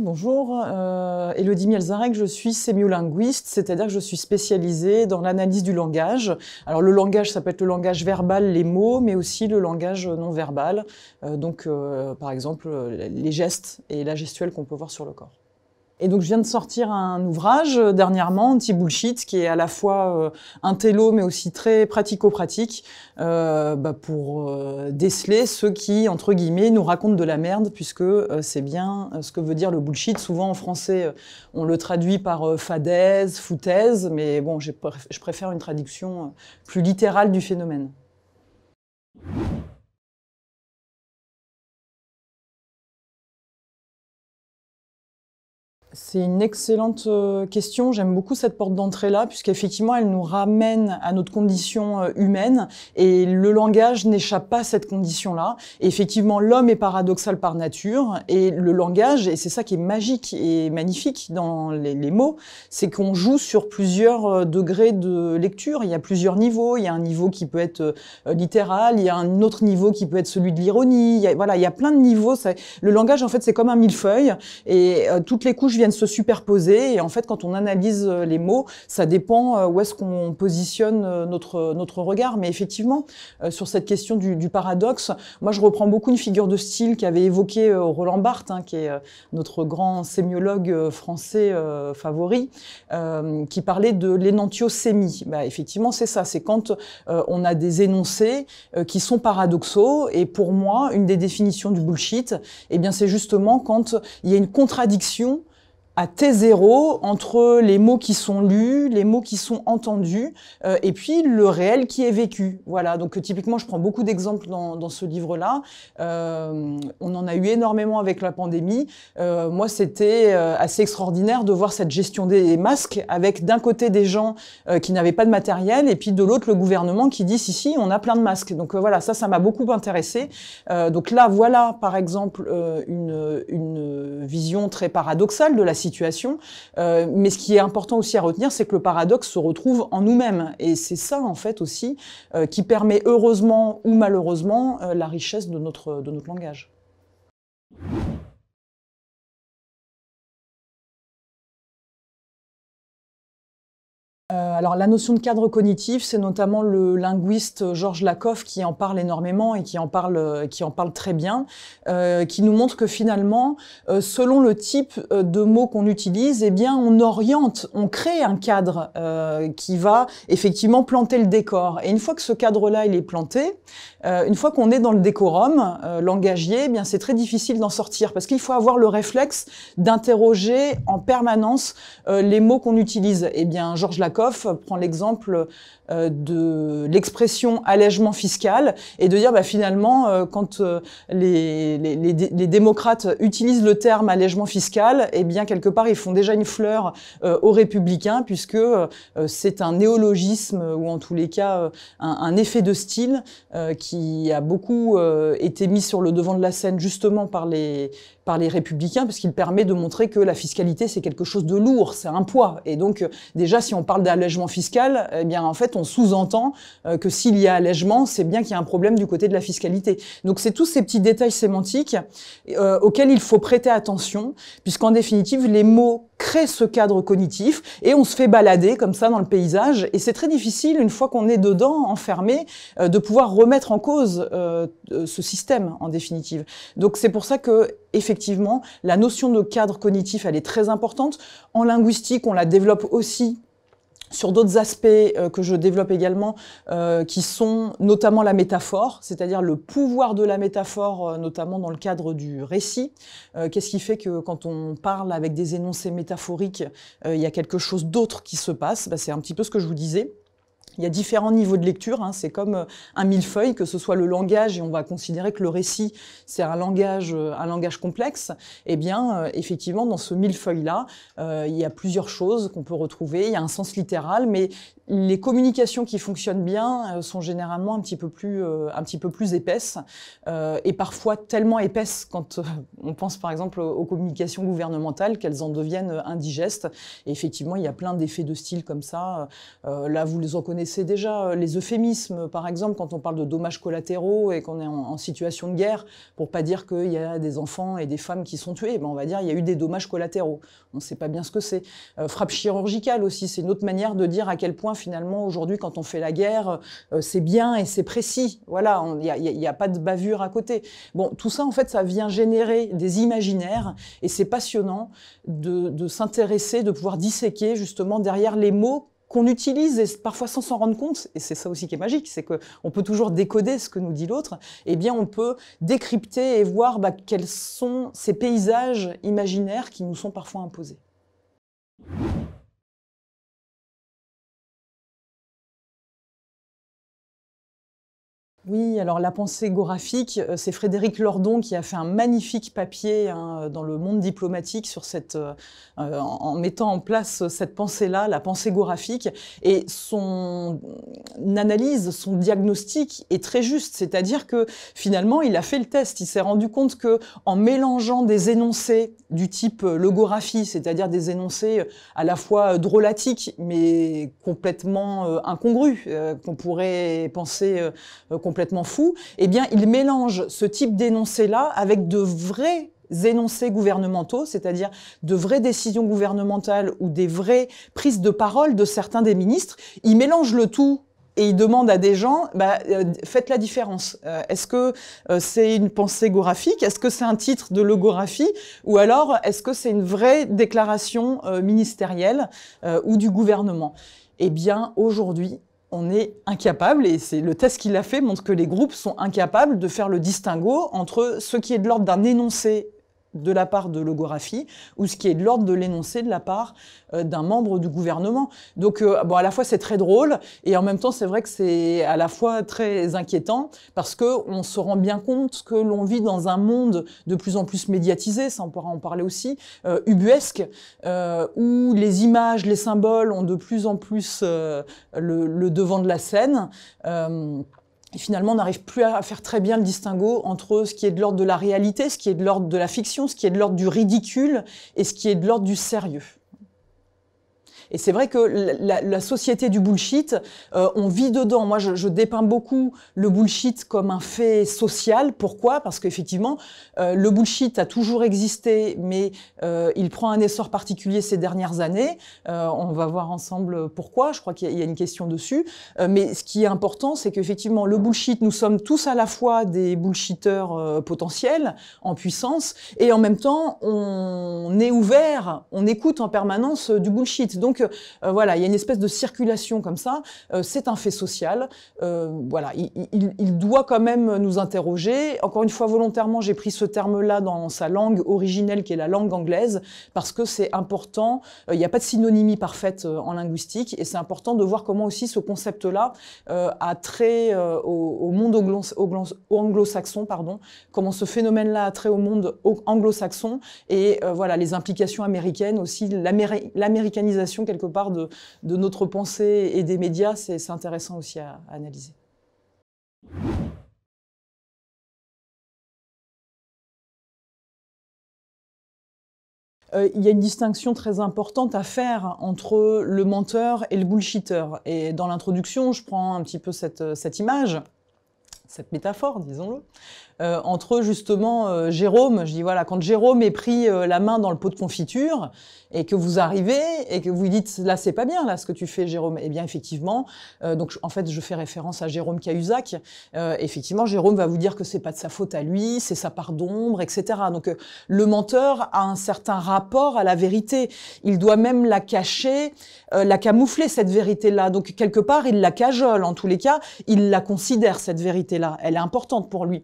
Bonjour, Elodie euh, Mielzarek, je suis sémiolinguiste, c'est-à-dire que je suis spécialisée dans l'analyse du langage. Alors le langage, ça peut être le langage verbal, les mots, mais aussi le langage non verbal, euh, donc euh, par exemple les gestes et la gestuelle qu'on peut voir sur le corps. Et donc je viens de sortir un ouvrage euh, dernièrement, Anti-Bullshit, qui est à la fois euh, un télo mais aussi très pratico-pratique euh, bah, pour déceler ceux qui, entre guillemets, nous racontent de la merde, puisque c'est bien ce que veut dire le bullshit. Souvent en français, on le traduit par fadaise, foutaise, mais bon, je préfère une traduction plus littérale du phénomène. C'est une excellente euh, question. J'aime beaucoup cette porte d'entrée-là, puisqu'effectivement, elle nous ramène à notre condition euh, humaine et le langage n'échappe pas à cette condition-là. Effectivement, l'homme est paradoxal par nature et le langage, et c'est ça qui est magique et magnifique dans les, les mots, c'est qu'on joue sur plusieurs euh, degrés de lecture. Il y a plusieurs niveaux. Il y a un niveau qui peut être littéral, il y a un autre niveau qui peut être celui de l'ironie. Voilà, il y a plein de niveaux. Le langage, en fait, c'est comme un millefeuille et toutes les couches viennent se superposer. Et en fait, quand on analyse euh, les mots, ça dépend euh, où est-ce qu'on positionne euh, notre, notre regard. Mais effectivement, sur cette question du, paradoxe, moi, je reprends beaucoup une figure de style qu'avait évoquée Roland Barthes, hein, qui est notre grand sémiologue français favori, qui parlait de l'énantiosémie. Bah, effectivement, c'est ça. C'est quand on a des énoncés qui sont paradoxaux. Et pour moi, une des définitions du bullshit, eh bien, c'est justement quand il y a une contradiction à T0 entre les mots qui sont lus, les mots qui sont entendus, euh, et puis le réel qui est vécu. Voilà, donc euh, typiquement, je prends beaucoup d'exemples dans, dans, ce livre-là. Euh, on en a eu énormément avec la pandémie. moi, c'était assez extraordinaire de voir cette gestion des masques avec d'un côté des gens qui n'avaient pas de matériel, et puis de l'autre le gouvernement qui dit, si, si, on a plein de masques. Donc voilà, ça, ça m'a beaucoup intéressé. donc là, voilà, par exemple, une, une vision très paradoxale de la situation euh, mais ce qui est important aussi à retenir, c'est que le paradoxe se retrouve en nous-mêmes. Et c'est ça, en fait, aussi, euh, qui permet heureusement ou malheureusement euh, la richesse de notre, de notre langage. Euh, alors la notion de cadre cognitif, c'est notamment le linguiste Georges Lakoff qui en parle énormément et qui en parle, euh, qui en parle très bien, euh, qui nous montre que finalement, selon le type de mots qu'on utilise, eh bien on oriente, on crée un cadre qui va effectivement planter le décor. Et une fois que ce cadre-là il est planté, une fois qu'on est dans le décorum langagier, eh bien c'est très difficile d'en sortir parce qu'il faut avoir le réflexe d'interroger en permanence les mots qu'on utilise. Eh bien Georges Lakoff prend l'exemple euh, de l'expression allègement fiscal et de dire bah, finalement euh, quand euh, les, démocrates utilisent le terme allègement fiscal, et eh bien quelque part ils font déjà une fleur aux républicains puisque c'est un néologisme ou en tous les cas un, un effet de style qui a beaucoup été mis sur le devant de la scène justement par les par les républicains parce qu'il permet de montrer que la fiscalité c'est quelque chose de lourd, c'est un poids et donc déjà si on parle allègement fiscal, eh bien en fait on sous-entend euh, que s'il y a allègement, c'est bien qu'il y a un problème du côté de la fiscalité. Donc c'est tous ces petits détails sémantiques euh, auxquels il faut prêter attention, puisqu'en définitive les mots créent ce cadre cognitif et on se fait balader comme ça dans le paysage et c'est très difficile une fois qu'on est dedans, enfermé, euh, de pouvoir remettre en cause ce système en définitive. Donc c'est pour ça que effectivement la notion de cadre cognitif elle est très importante. En linguistique on la développe aussi sur d'autres aspects euh, que je développe également, euh, qui sont notamment la métaphore, c'est-à-dire le pouvoir de la métaphore, euh, notamment dans le cadre du récit. Qu'est-ce qui fait que quand on parle avec des énoncés métaphoriques, il y a quelque chose d'autre qui se passe bah, C'est un petit peu ce que je vous disais. Il y a différents niveaux de lecture, hein. c'est comme euh, un millefeuille, que ce soit le langage, et on va considérer que le récit, c'est un langage, euh, un langage complexe, eh bien, euh, effectivement, dans ce millefeuille-là, il y a plusieurs choses qu'on peut retrouver, il y a un sens littéral, mais les communications qui fonctionnent bien sont généralement un petit peu plus, un petit peu plus épaisses, et parfois tellement épaisses quand on pense par exemple aux communications gouvernementales qu'elles en deviennent indigestes. Et effectivement, il y a plein d'effets de style comme ça. là, vous les en connaissez c'est déjà euh, les euphémismes, par exemple, quand on parle de dommages collatéraux et qu'on est en, situation de guerre, pour pas dire qu'il y a des enfants et des femmes qui sont tués, ben on va dire il y a eu des dommages collatéraux. On ne sait pas bien ce que c'est. Euh, frappe chirurgicale aussi, c'est une autre manière de dire à quel point finalement aujourd'hui, quand on fait la guerre, euh, c'est bien et c'est précis. Voilà, il n'y a, pas de bavure à côté. Bon, tout ça en fait, ça vient générer des imaginaires et c'est passionnant de s'intéresser, de pouvoir disséquer justement derrière les mots qu'on utilise et parfois sans s'en rendre compte, et c'est ça aussi qui est magique, c'est qu'on peut toujours décoder ce que nous dit l'autre, et eh bien on peut décrypter et voir bah, quels sont ces paysages imaginaires qui nous sont parfois imposés. Oui, alors la pensée graphique, euh, c'est Frédéric Lordon qui a fait un magnifique papier hein, euh, dans le monde diplomatique sur cette, euh, en mettant en place cette pensée-là, la pensée graphique. Et son analyse, son diagnostic est très juste, c'est-à-dire que finalement, il a fait le test. Il s'est rendu compte que en mélangeant des énoncés du type logographie, c'est-à-dire des énoncés à la fois drôlatiques mais complètement incongrus, qu'on pourrait penser complètement complètement fou, eh bien, il mélange ce type d'énoncé-là avec de vrais énoncés gouvernementaux, c'est-à-dire de vraies décisions gouvernementales ou des vraies prises de parole de certains des ministres. Il mélange le tout et il demande à des gens, bah, euh, faites la différence. Euh, est-ce que euh, c'est une pensée graphique Est-ce que c'est un titre de logographie Ou alors, est-ce que c'est une vraie déclaration ministérielle ou du gouvernement Eh bien, aujourd'hui, on est incapable, et c'est le test qu'il a fait montre que les groupes sont incapables de faire le distinguo entre ce qui est de l'ordre d'un énoncé de la part de logographie ou ce qui est de l'ordre de l'énoncé de la part euh, d'un membre du gouvernement. Donc, euh, bon, à la fois c'est très drôle et en même temps c'est vrai que c'est à la fois très inquiétant parce que on se rend bien compte que l'on vit dans un monde de plus en plus médiatisé, ça on pourra en parler aussi, euh, ubuesque, où les images, les symboles ont de plus en plus le, devant de la scène et finalement, on n'arrive plus à faire très bien le distinguo entre ce qui est de l'ordre de la réalité, ce qui est de l'ordre de la fiction, ce qui est de l'ordre du ridicule et ce qui est de l'ordre du sérieux. Et c'est vrai que la, la, société du bullshit, euh, on vit dedans. Moi, je, je, dépeins beaucoup le bullshit comme un fait social. Pourquoi Parce qu'effectivement, euh, le bullshit a toujours existé, mais euh, il prend un essor particulier ces dernières années. on va voir ensemble pourquoi. Je crois qu'il y, a une question dessus. mais ce qui est important, c'est qu'effectivement, le bullshit, nous sommes tous à la fois des bullshiteurs potentiels en puissance, et en même temps, on est ouvert, on écoute en permanence du bullshit. Donc donc euh, voilà, il y a une espèce de circulation comme ça. Euh, c'est un fait social. Euh, voilà, il, doit quand même nous interroger. Encore une fois, volontairement, j'ai pris ce terme-là dans sa langue originelle, qui est la langue anglaise, parce que c'est important. Il n'y a pas de synonymie parfaite en linguistique, et c'est important de voir comment aussi ce concept-là a trait au, monde anglo-saxon, pardon, comment ce phénomène-là a trait au monde anglo-saxon, et voilà les implications américaines aussi, l'américanisation quelque part de, notre pensée et des médias, c'est intéressant aussi à, analyser. Euh, il y a une distinction très importante à faire entre le menteur et le bullshitter. Et dans l'introduction, je prends un petit peu cette image cette métaphore, disons-le, euh, entre justement euh, Jérôme, je dis voilà, quand Jérôme est pris euh, la main dans le pot de confiture et que vous arrivez et que vous dites là c'est pas bien là ce que tu fais Jérôme, eh bien effectivement, euh, donc en fait je fais référence à Jérôme Cahuzac, effectivement Jérôme va vous dire que c'est pas de sa faute à lui, c'est sa part d'ombre, etc. Donc le menteur a un certain rapport à la vérité, il doit même la cacher, la camoufler cette vérité là, donc quelque part il la cajole en tous les cas, il la considère cette vérité elle est importante pour lui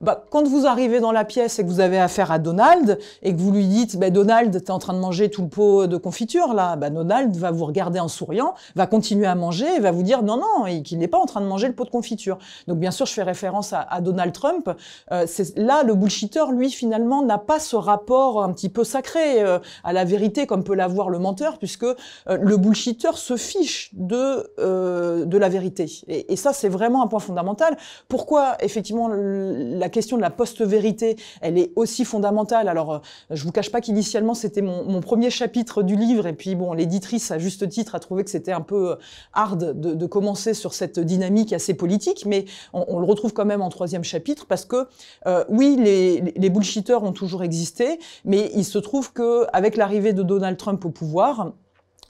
bah, quand vous arrivez dans la pièce et que vous avez affaire à Donald et que vous lui dites bah, Donald, t'es en train de manger tout le pot de confiture là, bah, Donald va vous regarder en souriant, va continuer à manger et va vous dire non non, et qu'il n'est pas en train de manger le pot de confiture. Donc bien sûr, je fais référence à, Donald Trump. Euh, c'est là le bullshitter, lui finalement, n'a pas ce rapport un petit peu sacré euh, à la vérité comme peut l'avoir le menteur, puisque euh, le bullshitter se fiche de de la vérité. Et, et ça, c'est vraiment un point fondamental. Pourquoi effectivement la la question de la post-vérité, elle est aussi fondamentale. Alors, euh, je vous cache pas qu'initialement, c'était mon, premier chapitre du livre, et puis bon, l'éditrice, à juste titre, a trouvé que c'était un peu euh, hard de, commencer sur cette dynamique assez politique, mais on, le retrouve quand même en troisième chapitre, parce que euh, oui, les, les bullshitters ont toujours existé, mais il se trouve qu'avec l'arrivée de Donald Trump au pouvoir,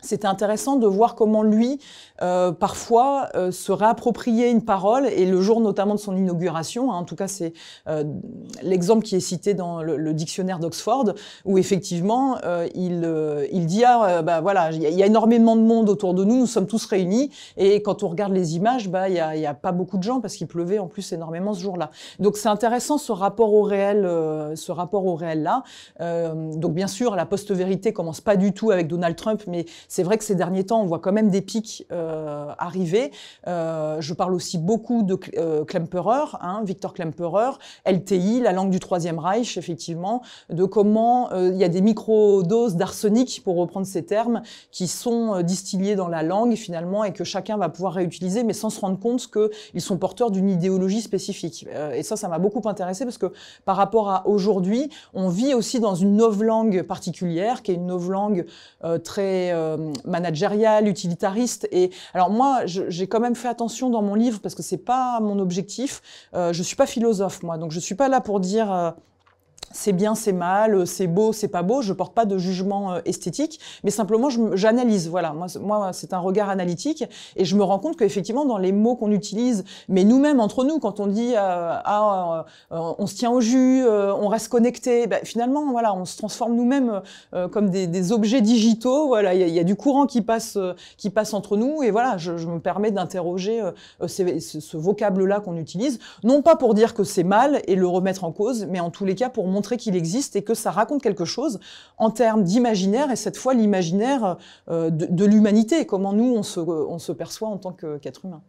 c'était intéressant de voir comment lui, euh, parfois, euh, se réappropriait une parole, et le jour notamment de son inauguration, hein, en tout cas c'est euh, l'exemple qui est cité dans le, le dictionnaire d'Oxford, où effectivement euh, il, il dit, ah, bah, voilà, il y, a énormément de monde autour de nous, nous sommes tous réunis, et quand on regarde les images, bah il n'y a, y a, pas beaucoup de gens, parce qu'il pleuvait en plus énormément ce jour-là. Donc c'est intéressant ce rapport au réel, ce rapport au réel-là. donc bien sûr, la post-vérité commence pas du tout avec Donald Trump, mais c'est vrai que ces derniers temps, on voit quand même des pics euh, arriver. Euh, je parle aussi beaucoup de euh, Klemperer, hein, Victor Klemperer, LTI, la langue du Troisième Reich, effectivement, de comment euh, il y a des micro-doses d'arsenic, pour reprendre ces termes, qui sont euh, distillées dans la langue, finalement, et que chacun va pouvoir réutiliser, mais sans se rendre compte qu'ils sont porteurs d'une idéologie spécifique. et ça, ça m'a beaucoup intéressé parce que par rapport à aujourd'hui, on vit aussi dans une langue particulière, qui est une novlangue euh, très euh, managerial utilitariste. Et alors moi, j'ai quand même fait attention dans mon livre parce que c'est pas mon objectif. Euh, je suis pas philosophe moi, donc je suis pas là pour dire euh, c'est bien, c'est mal, euh, c'est beau, c'est pas beau. Je porte pas de jugement euh, esthétique, mais simplement j'analyse. Voilà, moi, moi c'est un regard analytique et je me rends compte qu'effectivement dans les mots qu'on utilise, mais nous-mêmes entre nous, quand on dit euh, ah, on se tient au jus, on reste connecté, ben, finalement voilà, on se transforme nous-mêmes comme des, objets digitaux. Voilà, il y, a du courant qui passe qui passe entre nous et voilà, je, me permets d'interroger ce, ce vocable là qu'on utilise, non pas pour dire que c'est mal et le remettre en cause, mais en tous les cas pour montrer qu'il existe et que ça raconte quelque chose en termes d'imaginaire, et cette fois l'imaginaire euh, de, l'humanité, comment nous on se, perçoit en tant qu'être humain.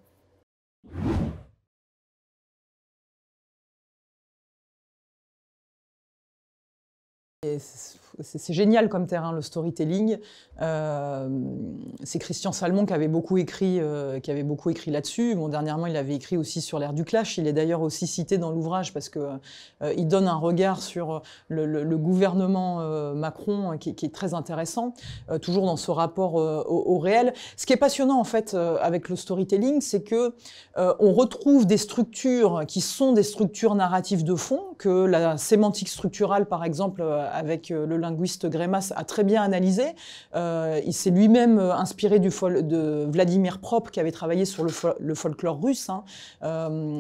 C'est génial comme terrain, le storytelling. Euh, c'est Christian Salmon qui avait beaucoup écrit, euh, qui avait beaucoup écrit là-dessus. Bon, dernièrement, il avait écrit aussi sur l'ère du clash. Il est d'ailleurs aussi cité dans l'ouvrage parce que euh, il donne un regard sur le, gouvernement Macron hein, qui, est très intéressant, toujours dans ce rapport au, au, réel. Ce qui est passionnant en fait avec le storytelling, c'est que on retrouve des structures qui sont des structures narratives de fond que la sémantique structurale, par exemple avec euh, le linguiste Grémas, a très bien analysé. Euh, il s'est lui-même euh, inspiré de Vladimir Prop, qui avait travaillé sur le, folklore russe, hein.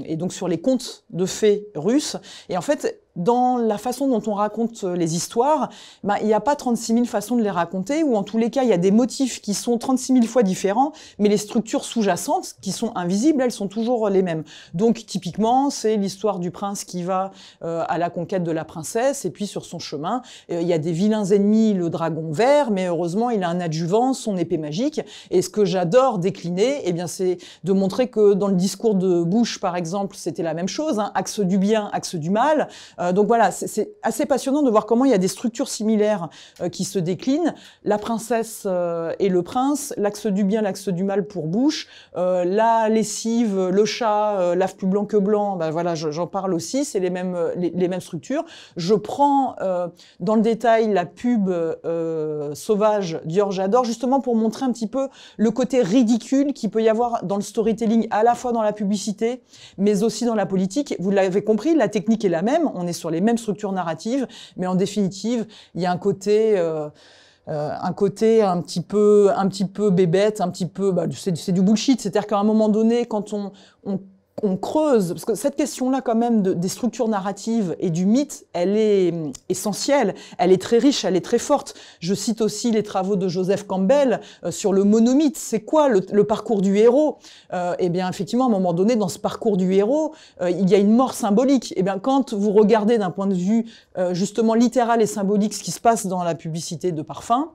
et donc sur les contes de fées russes. Et en fait, dans la façon dont on raconte euh, les histoires, bah, il n'y a pas 36 000 façons de les raconter, ou en tous les cas, il y a des motifs qui sont 36 000 fois différents, mais les structures sous-jacentes, qui sont invisibles, elles sont toujours les mêmes. Donc, typiquement, c'est l'histoire du prince qui va euh, à la conquête de la princesse, et puis sur son chemin, euh, il y a des vilains ennemis, le dragon vert, mais heureusement, il a un adjuvant, son épée magique, et ce que j'adore décliner, eh bien, c'est de montrer que dans le discours de Bush, par exemple, c'était la même chose, hein, axe du bien, axe du mal, euh, donc voilà, c'est assez passionnant de voir comment il y a des structures similaires euh, qui se déclinent. La princesse euh, et le prince, l'axe du bien, l'axe du mal pour bouche, la lessive, le chat, lave plus blanc que blanc, ben voilà, j'en parle aussi, c'est les mêmes, les, mêmes structures. Je prends dans le détail la pub sauvage Dior J'adore, justement pour montrer un petit peu le côté ridicule qu'il peut y avoir dans le storytelling, à la fois dans la publicité, mais aussi dans la politique. Vous l'avez compris, la technique est la même, on sur les mêmes structures narratives, mais en définitive, il y a un côté... Euh, euh, un côté un petit peu un petit peu bébête un petit peu bah, c'est du bullshit c'est à dire qu'à un moment donné quand on on creuse, parce que cette question-là quand même des structures narratives et du mythe, elle est hum, essentielle, elle est très riche, elle est très forte. Je cite aussi les travaux de Joseph Campbell euh, sur le monomythe. C'est quoi le, parcours du héros euh, Eh bien, effectivement, à un moment donné, dans ce parcours du héros, euh, il y a une mort symbolique. Eh bien, quand vous regardez d'un point de vue justement littéral et symbolique ce qui se passe dans la publicité de parfums,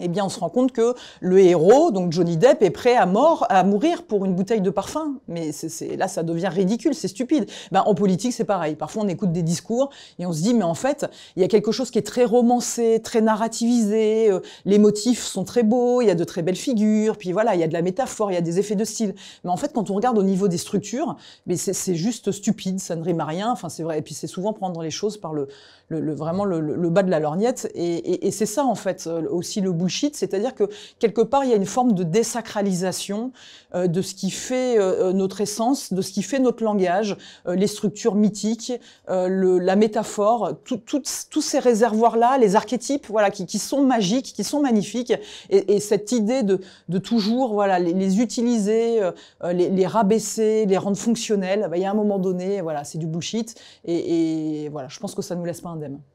eh bien, on se rend compte que le héros, donc Johnny Depp, est prêt à mort, à mourir pour une bouteille de parfum. Mais c'est, là, ça devient ridicule, c'est stupide. Ben, en politique, c'est pareil. Parfois, on écoute des discours et on se dit, mais en fait, il y a quelque chose qui est très romancé, très narrativisé. Euh, les motifs sont très beaux, il y a de très belles figures. Puis voilà, il y a de la métaphore, il y a des effets de style. Mais en fait, quand on regarde au niveau des structures, mais c'est, juste stupide, ça ne rime à rien. Enfin, c'est vrai. Et puis, c'est souvent prendre les choses par le, le, le vraiment le, le, bas de la lorgnette. Et, et, et c'est ça, en fait, euh, aussi le bullshit, c'est-à-dire que quelque part, il y a une forme de désacralisation euh, de ce qui fait euh, notre essence, de ce qui fait notre langage, les structures mythiques, le, la métaphore, tout, tous ces réservoirs-là, les archétypes, voilà, qui, qui, sont magiques, qui sont magnifiques, et, et cette idée de, de, toujours, voilà, les, utiliser, les, les, rabaisser, les rendre fonctionnels, bah, il y a un moment donné, voilà, c'est du bullshit, et, et voilà, je pense que ça nous laisse pas pandemi.